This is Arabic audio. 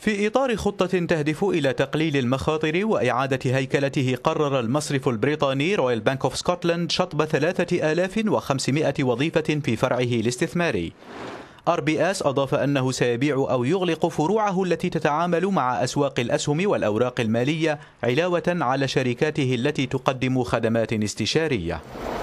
في إطار خطة تهدف إلى تقليل المخاطر وإعادة هيكلته قرر المصرف البريطاني رويال بانك اوف سكوتلاند شطب 3500 وظيفة في فرعه الاستثماري ار بي اس أضاف أنه سيبيع أو يغلق فروعه التي تتعامل مع أسواق الأسهم والأوراق المالية علاوة على شركاته التي تقدم خدمات استشارية